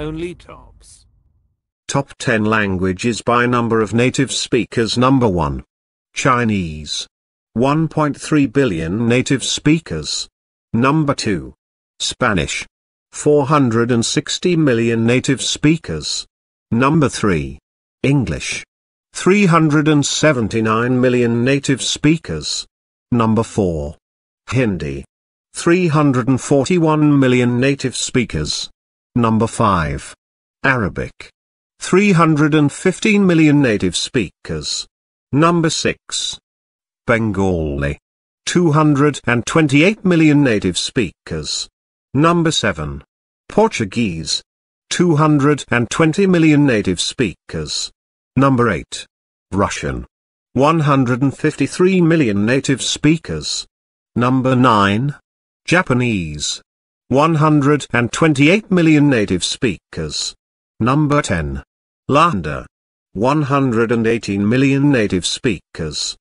Only tops. Top 10 languages by number of native speakers Number 1. Chinese. 1.3 billion native speakers. Number 2. Spanish. 460 million native speakers. Number 3. English. 379 million native speakers. Number 4. Hindi. 341 million native speakers. Number 5. Arabic. 315 million native speakers. Number 6. Bengali. 228 million native speakers. Number 7. Portuguese. 220 million native speakers. Number 8. Russian. 153 million native speakers. Number 9. Japanese. 128 million native speakers. Number 10. Landa. 118 million native speakers.